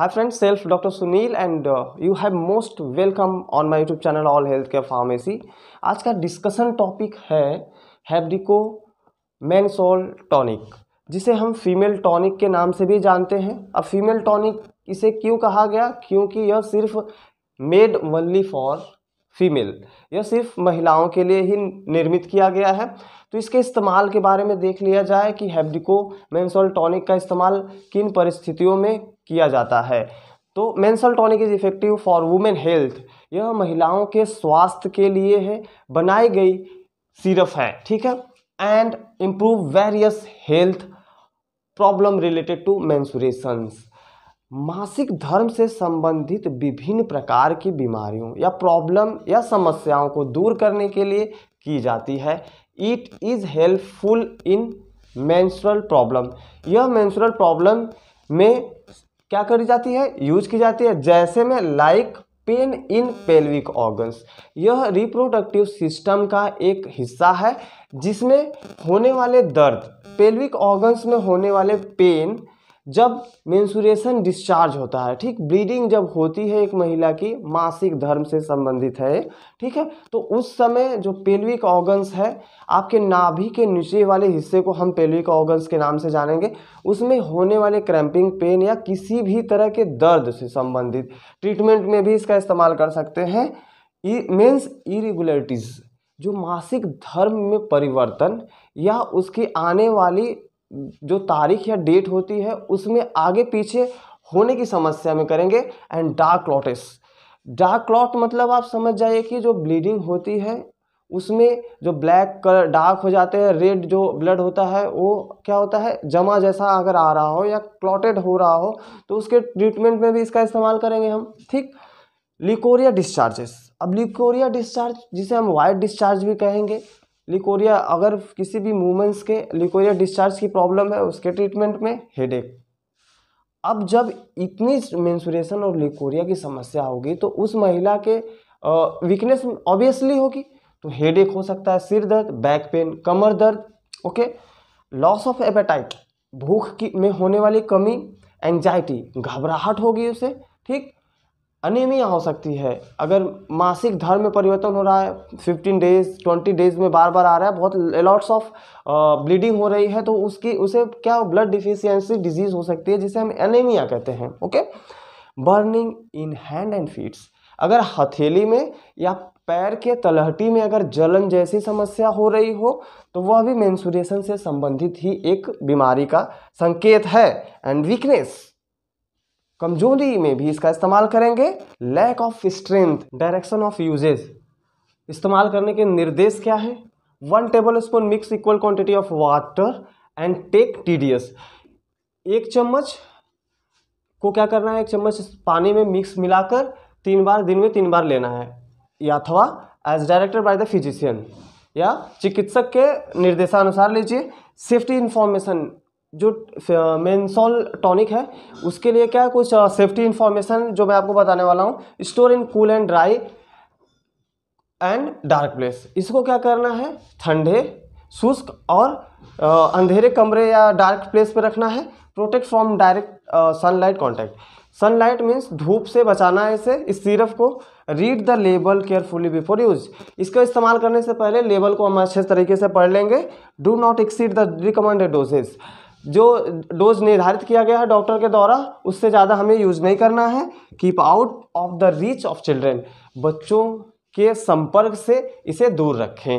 Hi friends, self Dr. Sunil and uh, you have most welcome on my YouTube channel All Healthcare Pharmacy. आज का discussion topic है हैब्रिको मैनसोल tonic जिसे हम female tonic के नाम से भी जानते हैं अब female tonic इसे क्यों कहा गया क्योंकि यह सिर्फ made only for फीमेल यह सिर्फ महिलाओं के लिए ही निर्मित किया गया है तो इसके इस्तेमाल के बारे में देख लिया जाए कि हैब्डिको मेंसोल टॉनिक का इस्तेमाल किन परिस्थितियों में किया जाता है तो मेंसल tonic is effective for women health यह महिलाओं के स्वास्थ्य के लिए है बनाई गई सिरप है ठीक है and improve various health problem related to menstruations मासिक धर्म से संबंधित विभिन्न प्रकार की बीमारियों या प्रॉब्लम या समस्याओं को दूर करने के लिए की जाती है it is helpful in menstrual problem यह मैंसुरल प्रॉब्लम में क्या करी जाती है यूज की जाती है जैसे में like pain in pelvic organs यह रिप्रोडक्टिव सिस्टम का एक हिस्सा है जिसमें होने वाले दर्द पेल्विक ऑर्गन्स में होने वाले पेन जब मेंसुरेशन डिस्चार्ज होता है ठीक ब्लीडिंग जब होती है एक महिला की मासिक धर्म से संबंधित है ठीक है तो उस समय जो पेल्विक ऑर्गन्स है आपके नाभि के नीचे वाले हिस्से को हम पेल्विक ऑर्गन्स के नाम से जानेंगे उसमें होने वाले क्रैम्पिंग पेन या किसी भी तरह के दर्द से संबंधित ट्रीटमेंट में भी इसका इस्तेमाल कर सकते हैं मेन्स इरेगुलरिटीज़ जो मासिक धर्म में परिवर्तन या उसकी आने वाली जो तारीख या डेट होती है उसमें आगे पीछे होने की समस्या में करेंगे and dark clots dark clot मतलब आप समझ जाइए कि जो ब्लीडिंग होती है उसमें जो ब्लैक कलर डार्क हो जाते हैं रेड जो ब्लड होता है वो क्या होता है जमा जैसा अगर आ रहा हो या क्लॉटेड हो रहा हो तो उसके ट्रीटमेंट में भी इसका इस्तेमाल करेंगे हम ठीक लिकोरिया डिस्चार्जेस अब लिकोरिया डिस्चार्ज जिसे हम वाइट डिस्चार्ज भी कहेंगे लिकोरिया अगर किसी भी मूवमेंट्स के लिकोरिया डिस्चार्ज की प्रॉब्लम है उसके ट्रीटमेंट में हेडेक अब जब इतनी मेंसुरेशन और लिकोरिया की समस्या होगी तो उस महिला के वीकनेस ऑब्वियसली होगी तो हेडेक हो सकता है सिर दर्द बैक पेन कमर दर्द ओके लॉस ऑफ एपेटाइट भूख की में होने वाली कमी एंजाइटी घबराहट होगी उसे ठीक अनीमिया हो सकती है अगर मासिक धर्म में परिवर्तन हो रहा है फिफ्टीन डेज ट्वेंटी डेज में बार बार आ रहा है बहुत लॉट्स ऑफ ब्लीडिंग हो रही है तो उसकी उसे क्या ब्लड डिफिशियंसी डिजीज़ हो सकती है जिसे हम एनीमिया कहते हैं okay burning in hand and feets अगर हथेली में या पैर के तलहटी में अगर जलन जैसी समस्या हो रही हो तो वह भी मैंसुरेशन से संबंधित ही एक बीमारी का संकेत है एंड वीकनेस कमजोरी में भी इसका इस्तेमाल करेंगे lack of strength direction of usages इस्तेमाल करने के निर्देश क्या है one tablespoon mix equal quantity of water and take टीडियस एक चम्मच को क्या करना है एक चम्मच पानी में मिक्स मिलाकर तीन बार दिन में तीन बार लेना है या अथवा as directed by the physician या चिकित्सक के निर्देशानुसार लीजिए सेफ्टी इन्फॉर्मेशन जो मेनसॉल टॉनिक है उसके लिए क्या है कुछ सेफ्टी इन्फॉर्मेशन जो मैं आपको बताने वाला हूँ store in cool and dry and dark place इसको क्या करना है ठंडे शुष्क और आ, अंधेरे कमरे या डार्क प्लेस पर रखना है protect from direct sunlight contact sunlight means धूप से बचाना है इसे इस सिरप को read the label carefully before use इसका इस्तेमाल करने से पहले लेबल को हम अच्छे तरीके से पढ़ लेंगे do not exceed the recommended dosages जो डोज निर्धारित किया गया है डॉक्टर के द्वारा उससे ज़्यादा हमें यूज़ नहीं करना है keep out of the reach of children बच्चों के संपर्क से इसे दूर रखें